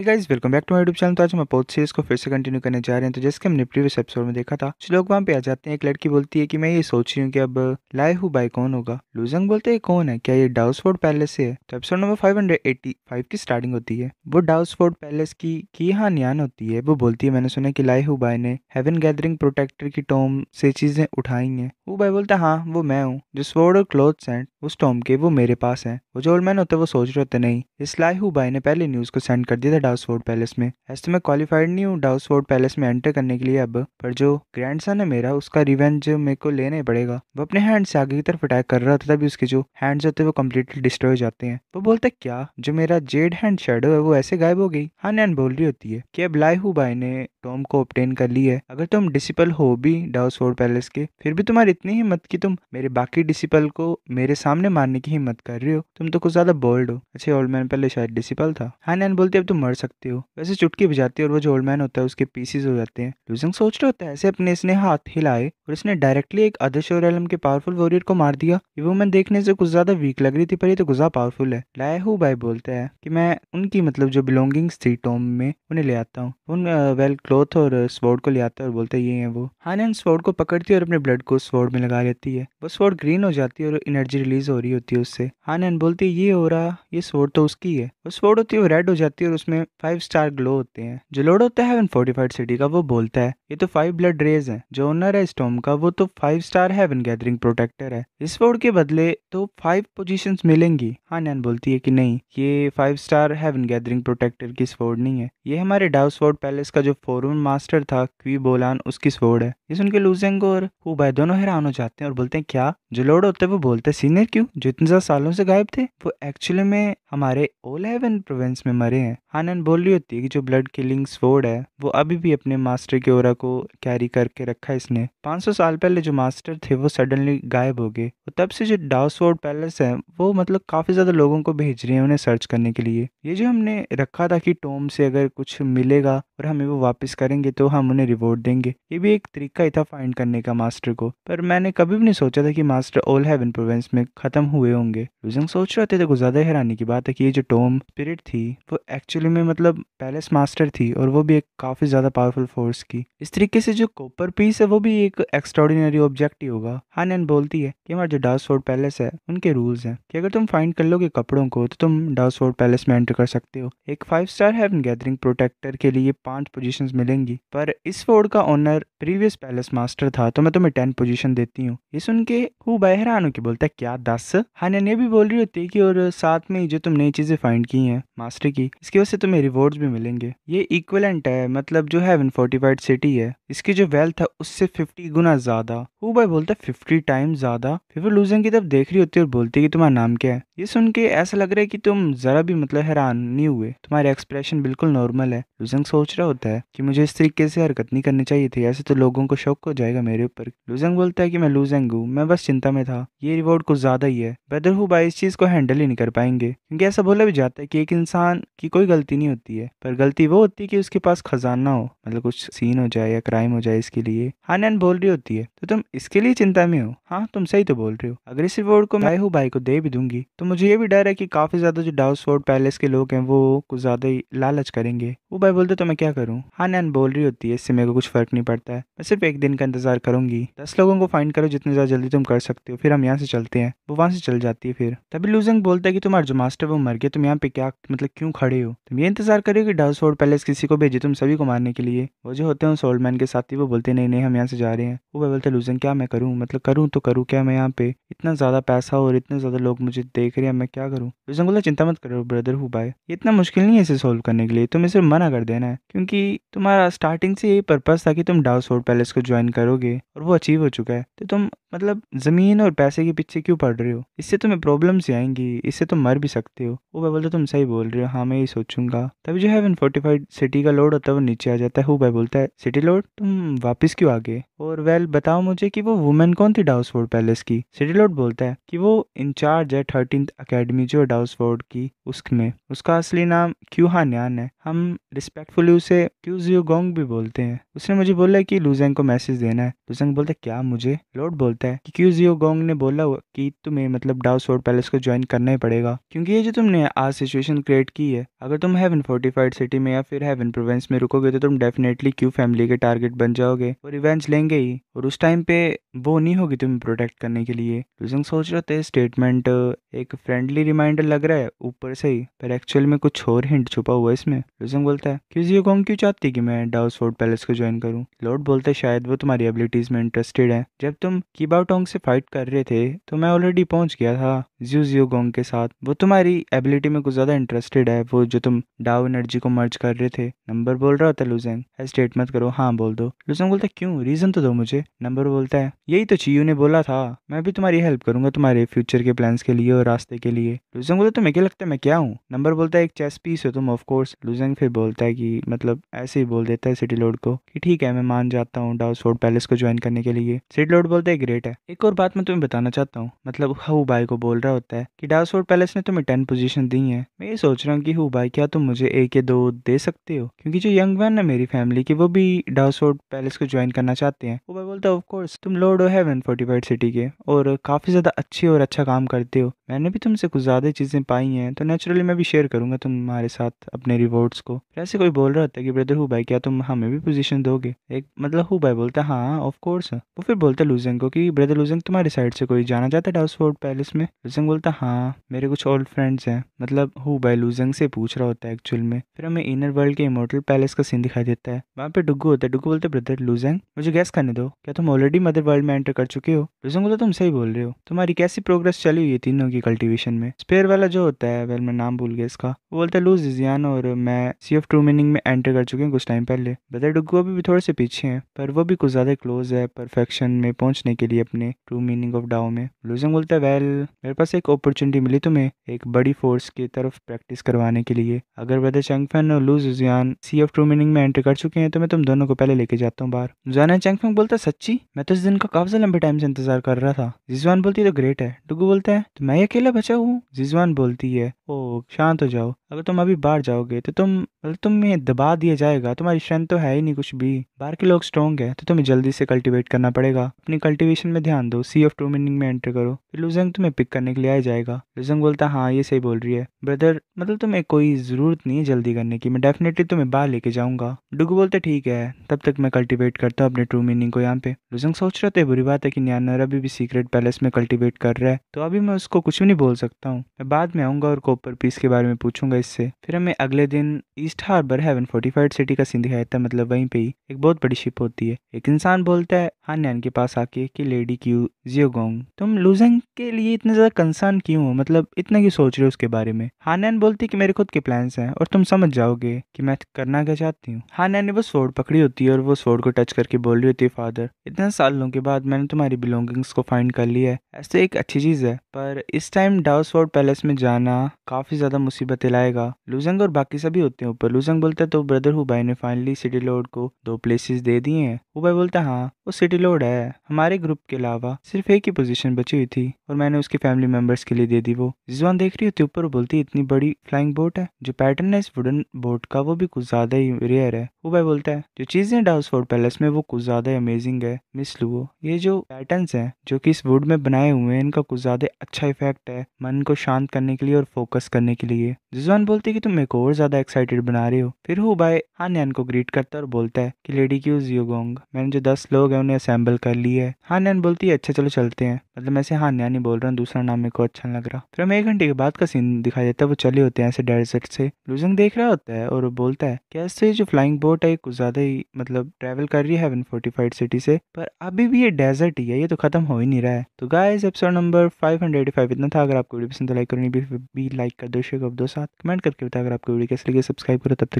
hey guys welcome back to my YouTube channel तो आज हम अपोज सीरीज को फिर से कंटिन्यू करने जा रहे हैं तो जैसे कि हमने प्रीवियस एपिसोड में देखा था कुछ तो लोग वहाँ पे आ जाते हैं एक लड़की बोलती है कि मैं ये सोच रही हूँ कि अब लाए हु बाई कौन होगा लूजंग बोलते हैं कौन है क्या ये डाउसफोर्ड पैलेस से है तो एपिसोड नंबर फाइव की स्टार्टिंग होती है वो डाउसफोर्ड पैलेस की की हाँ न्यान होती है वो बोलती है मैंने सुना की लाए हु हुबाई ने हेवन गैदरिंग प्रोटेक्टर की टोम से चीजें उठाई है वो हुबाई बोलता है हाँ वो मैं हूँ जो स्वर्ड और क्लोथ्स हैं उस टोम के वो मेरे पास है वो जो ओल्ड मैन होते वो सोच रहे होते नहीं इस लाए हु हुबाई ने पहले न्यूज को सेंड कर दिया था डाउस डाउसफोर्ड पैलेस में ऐसे मैं क्वालिफाइड नहीं हूँ डाउस डाउसफोर्ड पैलेस में एंटर करने के लिए अब पर जो ग्रैंड है मेरा उसका रिवेंज मेरे को लेना ही पड़ेगा वो अपने हैंड से आगे की तरफ अटैक कर रहा था तभी उसके जो हैंड्स होते हैं वो कम्प्लीटली डिस्ट्रॉय हो जाते हैं वो बोलते क्या जो मेरा जेड हैंड शेडो है वो ऐसे गायब हो गई हाँ नैन बोल रही होती है कि अब लाइहू बाई ने टॉम को ऑप्टेन कर ली है अगर तुम डिसिपल हो भी डाउस डाउसफोर्ड पैलेस के फिर भी तुम्हारी इतनी हिम्मत की तुम मेरे बाकी डिसिपल को मेरे सामने मारने की हिम्मत कर रहे हो तुम तो कुछ ज्यादा बोल्ड हो अच्छा ओल्ड मैन पहले शायद डिसिपल था हाँ नैन बोलती अब तुम मर सकते हो वैसे चुटकी बजाती है और वो जो ओल्ड मैन होता है उसके पीसीज हो जाते हैं लूजन सोच रहा होता है ऐसे अपने इसने हाथ हिलाए और इसने डायरेक्टली एक अदर्श और एलम के पावरफुल वॉरियर को मार दिया ये वो मैं देखने से कुछ ज्यादा वीक लग रही थी पर ये तो गुजा पावरफुल है लाए हु भाई बोलता है कि मैं उनकी मतलब जो बिलोंगिंग थी टोम में उन्हें ले आता हूँ उन वेल क्लोथ और स्वॉर्ड को ले आता है और बोलता है ये है वो हानन स्वॉर्ड को पकड़ती है और अपने ब्लड को स्वॉर्ड में लगा लेती है वो स्वॉर्ड ग्रीन हो जाती है और एनर्जी रिलीज हो रही होती है उससे हानन बोलती है ये हो रहा ये स्वॉर्ड तो उसकी है वो स्वॉर्ड होती है वो रेड हो जाती है और उसमें में फाइव स्टार ग्लो होते हैं जो लोड होता है वन फोर्टी सिटी का वो बोलता है ये तो फाइव ब्लड रेज है जो ओनर है स्टोम का वो तो five star heaven gathering protector है इस वोड के बदले तो फाइव पोजीशन मिलेंगी हाँ नैन बोलती है कि नहीं ये five star heaven gathering protector की स्वोर्ड नहीं है ये हमारे डाउस वोर्ड पैलेस का जो फोरम मास्टर था क्वी बोलान उसकी स्वोर्ड है ये सुनकर लूजेंगो और हुबा दोनों हैरान हो जाते हैं और बोलते हैं क्या जो लोड होते हैं वो बोलते हैं सीनियर क्यों जो इतने ज्यादा सालों से गायब थे वो एक्चुअली में हमारे ओल हेवन प्रोविंस में मरे हैं हानन बोल रही होती है कि जो ब्लड किलिंग स्वोर्ड है वो अभी भी अपने मास्टर के ओरा को कैरी करके रखा इसने 500 साल पहले जो मास्टर थे वो सडनली गायब हो गए और तब से जो डाउसवोर्ड पैलेस है वो मतलब काफ़ी ज़्यादा लोगों को भेज रहे हैं उन्हें सर्च करने के लिए ये जो हमने रखा था कि टोम से अगर कुछ मिलेगा और हमें वो वापस करेंगे तो हम उन्हें रिवॉर्ड देंगे ये भी एक तरीका ही था फाइंड करने का मास्टर को पर मैंने कभी भी नहीं सोचा था कि मास्टर ओल हेवन प्रोवेंस में ख़त्म हुए होंगे लूजिंग सोच रहे थे तो ज़्यादा हैरानी की बात है कि ये जो टोम स्पिरिट थी वो एक्चुअली में मतलब पैलेस मास्टर थी और वो भी एक काफ़ी ज़्यादा पावरफुल फोर्स की इस इस तरीके से जो कॉपर पीस है वो भी एक एक्स्ट्रॉर्डिनरी ऑब्जेक्ट ही होगा हानन बोलती है कि हमारा जो डासफोर्ड पैलेस है उनके रूल्स हैं कि अगर तुम फाइंड कर लोगे कपड़ों को तो तुम डासफोर्ड पैलेस में एंटर कर सकते हो एक five star heaven gathering protector के लिए पांच पोजिशन मिलेंगी पर इस फोर्ड का ओनर प्रीवियस पैलेस मास्टर था तो मैं तुम्हें टेन पोजिशन देती हूँ ये सुन के हु बहरान की के बोलता है क्या दस हानन ये भी बोल रही होती है की और साथ में जो तुम नई चीजें फाइंड की है मास्टर की इसकी वजह से तुम्हें रिवॉर्ड भी मिलेंगे ये इक्वलेंट है मतलब जो हेवन फोर्टिफाइड सिटी है है इसकी जो वेल्थ है उससे फिफ्टी गुना ज्यादा हु भाई बोलता है फिफ्टी टाइम ज्यादा फिर वो लूजन की तरफ देख रही होती है और बोलती है कि तुम्हारा नाम क्या है ये सुन के ऐसा लग रहा है कि तुम जरा भी मतलब हैरान नहीं हुए तुम्हारे एक्सप्रेशन बिल्कुल नॉर्मल है लूजन सोच रहा होता है कि मुझे इस तरीके से हरकत नहीं करनी चाहिए थी ऐसे तो लोगों को शौक हो जाएगा मेरे ऊपर लूजंग बोलता है कि मैं लूजंग हूँ मैं बस चिंता में था ये रिवॉर्ड कुछ ज्यादा ही है बेदर हु इस चीज को हैंडल ही नहीं कर पाएंगे क्योंकि ऐसा बोला भी जाता है कि एक इंसान की कोई गलती नहीं होती है पर गलती वो होती है कि उसके पास खजाना हो मतलब कुछ सीन हो जाए जाए या क्राइम हो जाए इसके लिए हाँ नैन बोल रही होती है तो तुम इसके लिए चिंता में हो हाँ तुम सही तो बोल रहे हो अगर इस वर्ड को मैं हूँ भाई को दे भी दूंगी तो मुझे ये भी डर है कि काफी ज्यादा जो डाउस फोर्ड पैलेस के लोग हैं वो कुछ ज्यादा ही लालच करेंगे वो भाई बोलते तो मैं क्या करूँ हाँ नैन बोल रही होती है इससे मेरे को कुछ फर्क नहीं पड़ता है मैं सिर्फ एक दिन का इंतजार करूंगी दस लोगों को फाइंड करो जितने ज्यादा जल्दी तुम कर सकते हो फिर हम यहाँ से चलते हैं वो वहां से चल जाती है फिर तभी लूजंग बोलता है कि तुम्हारा जो मास्टर वो मर गया तुम यहाँ पे क्या मतलब क्यों खड़े हो तुम ये इंतजार करो कि डाउस फोर्ड पैलेस किसी को भेजे तुम सभी को मारने के लिए वो जो होते हैं उस ओल्ड मैन के साथ थी वो बोलते नहीं नहीं हम यहाँ से जा रहे हैं वो बोलते अच्छा, लूजन क्या मैं करूँ मतलब करूँ तो करूँ क्या मैं यहाँ पे इतना ज़्यादा पैसा और इतने ज़्यादा लोग मुझे देख रहे हैं मैं क्या करूँ लूजन बोला चिंता मत करो ब्रदर हु बाय ये इतना मुश्किल नहीं है इसे सोल्व करने के लिए तुम्हें सिर्फ मना कर देना है क्योंकि तुम्हारा स्टार्टिंग से यही पर्पज़ था कि तुम डाउस रोड पैलेस को ज्वाइन करोगे और वो अचीव हो चुका है तो तुम मतलब ज़मीन और पैसे के पीछे क्यों पड़ रहे हो इससे तुम्हें प्रॉब्लम्स आएंगी इससे तुम मर भी सकते हो वो भाई बोलते तुम सही बोल रहे हो हाँ मैं यही सोचूंगा तभी जो है वन फोर्टी सिटी का लोड होता है वो नीचे आ जाता है वो भाई बोलता है सिटी लॉर्ड तुम वापस क्यों आ गए और वेल बताओ मुझे कि वो वुमेन कौन थी डाउसफोर्ड पैलेस की सिटी लॉर्ड बोलता है कि वो इंचार्ज है थर्टीन अकेडमी जो डाउसफोर्ड की उसमें उसका असली नाम क्यूहा न्यान है हम रिस्पेक्टफुली उसे क्यूजियो गोंग भी बोलते हैं उसने मुझे बोला कि लूजेंग को मैसेज देना है लूजेंग बोलता है क्या मुझे लॉर्ड बोलता है कि क्यूजियो गोंग ने बोला कि तुम्हें मतलब डाउसफोर्ड पैलेस को ज्वाइन करना ही पड़ेगा क्योंकि ये जो तुमने आज सिचुएशन क्रिएट की है अगर तुम हैवन फोर्टिफाइड सिटी में या फिर हैवन प्रोवेंस में रुकोगे तो तुम डेफिनेटली क्यू फैमिली के टारगेट बन जाओगे वो रिवेंज लेंगे ही और उस टाइम पे वो नहीं होगी तुम्हें प्रोटेक्ट करने के लिए लूजिंग सोच रहे थे स्टेटमेंट एक फ्रेंडली रिमाइंडर लग रहा है ऊपर से ही पर एक्चुअल में कुछ और हिंट छुपा हुआ है इसमें लूजिंग बोलता है क्यों जियो कॉन्ग क्यों चाहती है कि मैं डाउस फोर्ट पैलेस को ज्वाइन करूँ लॉर्ड बोलते शायद वो तुम्हारी एबिलिटीज में इंटरेस्टेड है जब तुम कीबाउटोंग से फाइट कर रहे थे तो मैं ऑलरेडी पहुंच गया था ज्यू ज्यू गोंग के साथ वो तुम्हारी एबिलिटी में कुछ ज़्यादा इंटरेस्टेड है वो जो तुम डाउ एनर्जी को मर्ज कर रहे थे नंबर बोल रहा था लुजेंग स्टेट मत करो हाँ बोल दो लुजेंग बोलता क्यों रीज़न तो दो मुझे नंबर बोलता है यही तो चीयू ने बोला था मैं भी तुम्हारी हेल्प करूंगा तुम्हारे फ्यूचर के प्लान के लिए और रास्ते के लिए लुजेंग बोलता तुम्हें क्या लगता है मैं क्या हूँ नंबर बोलता है एक चेस पीस हो तुम ऑफकोर्स लुजेंग फिर बोलता है की मतलब ऐसे ही बोल देता है सिटी लोड को की ठीक है मैं मान जाता हूँ डाउ सोड पैलेस को ज्वाइन करने के लिए सिटी लोड बोलता है ग्रेट है एक और बात मैं तुम्हें बताना चाहता हूँ मतलब हाउ बाई को बोल रहा रहा होता है कि डाउस पैलेस ने तुम्हें टेन पोजीशन दी है मैं ये सोच रहा हूँ कि हु भाई क्या तुम मुझे एक या दो दे सकते हो क्योंकि जो यंग मैन है मेरी फैमिली की वो भी डाउस पैलेस को ज्वाइन करना चाहते हैं वो भाई बोलता ऑफ ऑफकोर्स तुम लॉर्ड हो हेवन फोर्टी सिटी के और काफी ज्यादा अच्छे और अच्छा काम करते हो मैंने भी तुमसे कुछ ज़्यादा चीज़ें पाई हैं तो नेचुरली मैं भी शेयर करूँगा तुम्हारे साथ अपने रिवॉर्ड्स को ऐसे कोई बोल रहा था कि ब्रदर हु भाई क्या तुम हमें भी पोजीशन दोगे एक मतलब हु भाई बोलता हाँ ऑफ कोर्स वो फिर बोलता लूजंग को कि ब्रदर लूजंग तुम्हारे साइड से कोई जाना जाता है डाउसफोर्ड पैलेस में लूजंग बोलता हाँ मेरे कुछ ओल्ड फ्रेंड्स हैं मतलब हु भाई लूजंग से पूछ रहा होता है एक्चुअल में फिर हमें इनर वर्ल्ड के इमोटल पैलेस का सीन दिखाई देता है वहाँ पे डुगू होता है डुगू बोलते ब्रदर लूजंग मुझे गैस करने दो क्या तुम ऑलरेडी मदर वर्ल्ड में एंटर कर चुके हो लूजंग बोलते तुम सही बोल रहे हो तुम्हारी कैसी प्रोग्रेस चली हुई है तीनों की की कल्टीवेशन में स्पेयर वाला जो होता है वेल मैं नाम भूल गया इसका वो बोलता है लूज इजियान और मैं सी एफ टू मीनिंग में एंटर कर चुके हैं कुछ टाइम पहले ब्रदर डुगू अभी भी थोड़े से पीछे हैं पर वो भी कुछ ज्यादा क्लोज है परफेक्शन में पहुंचने के लिए अपने ट्रू मीनिंग ऑफ डाओ में लूजिंग बोलता है वेल मेरे पास एक अपॉर्चुनिटी मिली तुम्हें एक बड़ी फोर्स की तरफ प्रैक्टिस करवाने के लिए अगर ब्रदर चंगफेन और लूज जुजियान सी एफ ट्रू मीनिंग में एंटर कर चुके हैं तो मैं तुम दोनों को पहले लेके जाता हूँ बाहर जुजाना चंगफेंग बोलता सच्ची मैं तो इस दिन का काफी लंबे टाइम से इंतजार कर रहा था जिजवान बोलती है तो ग्रेट है डुगू बोलता है तो मैं ये अकेला बचा हूँ रिजवान बोलती है ओ शांत हो जाओ अगर तुम अभी बाहर जाओगे तो तुम मतलब तुम्हें दबा दिया जाएगा तुम्हारी स्ट्रेंथ तो है ही नहीं कुछ भी बाहर के लोग स्ट्रॉन्ग है तो तुम्हें जल्दी से कल्टीवेट करना पड़ेगा अपनी कल्टीवेशन में ध्यान दो सी ऑफ टू मीनिंग में एंटर करो फिर लुजंग तुम्हें पिक करने के लिए आ जाएगा लुजंग बोलता हाँ ये सही बोल रही है ब्रदर मतलब तुम्हें कोई जरूरत नहीं है जल्दी करने की मैं डेफिनेटली तुम्हें बाहर लेके जाऊंगा डुगू बोलते ठीक है तब तक मैं कल्टीवेट करता हूँ अपने ट्रू मीनिंग को यहाँ पे लुजंग सोच रहा थे बुरी बात है की न्यानर अभी भी सीक्रेट पैलेस में कल्टीवेट कर रहा है तो अभी मैं उसको कुछ भी नहीं बोल सकता हूँ मैं बाद में आऊंगा और को पर पीस के बारे में पूछूंगा इससे फिर हमें अगले दिन east harbour heaven fortified city का सीन दिखाया था मतलब वहीं पे ही एक बहुत बड़ी शिप होती है एक इंसान बोलता है हान्यान के पास आके कि लेडी क्यू जियोगोंग तुम लूजेंग के लिए इतने ज्यादा कंसर्न क्यों हो मतलब इतना क्यों सोच रहे हो उसके बारे में हान्यान बोलती है कि मेरे खुद के प्लान है और तुम समझ जाओगे की मैं करना क्या चाहती हूँ हान्यान ने वो स्वोर्ड पकड़ी होती है और वो स्वोर्ड को टच करके बोल रही होती है फादर इतने सालों के बाद मैंने तुम्हारी बिलोंगिंग्स को फाइंड कर लिया है ऐसे एक अच्छी चीज है पर इस टाइम डाउसवोर्ड पैलेस में जाना काफ़ी ज़्यादा मुसीबतें लाएगा लुजंग और बाकी सभी होते हैं ऊपर लुजंग बोलता है तो ब्रदर हुबाई ने फाइनली सिटी लोड को दो प्लेसेस दे दिए हैं हुबाई बोलता है हाँ वो सिटी लोड है हमारे ग्रुप के अलावा सिर्फ एक ही पोजीशन बची हुई थी और मैंने उसके फैमिली मेंबर्स के लिए दे दी वो रिजवान देख रही होती ऊपर बोलती इतनी बड़ी फ्लाइंग बोट है जो पैटर्न है इस वुडन बोट का वो भी कुछ ज्यादा ही रेयर है हुबाई बोलता है जो चीजें डाउस पैलेस में वो कुछ ज्यादा अमेजिंग है मिस लू ये जो पैटर्न है जो की इस वुड में बनाए हुए हैं इनका कुछ ज्यादा अच्छा इफेक्ट है मन को शांत करने के लिए और फोकस वापस करने के लिए जिजवान बोलती है कि तुम मेरे को और ज्यादा एक्साइटेड बना रहे हो फिर हु हुबाई हानयान को ग्रीट करता है और बोलता है कि लेडी क्यूज यू गोंग मैंने जो दस लोग हैं उन्हें असेंबल कर लिया है हानयान बोलती है अच्छा चलो चलते हैं मतलब मैं से हानयान ही बोल रहा हूँ दूसरा नाम मेरे को अच्छा लग रहा फिर हमें एक घंटे के बाद का सीन दिखाया जाता है वो चले होते हैं ऐसे डेजर्ट से लूजंग देख रहा होता है और बोलता है कैसे जो फ्लाइंग बोट है कुछ ज्यादा ही मतलब ट्रेवल कर रही है हेवन फोर्टिफाइड सिटी से पर अभी भी ये डेजर्ट ही है ये तो खत्म हो ही नहीं रहा है तो guys episode number five hundred five इतना था अगर आपको वीडियो पसंद तो लाइक करनी भी लाइक कर दो शेयर कर दो साथ कमेंट करके बताया अगर आपको वीडियो कैसे लगे सब्सक्राइब करो तब तक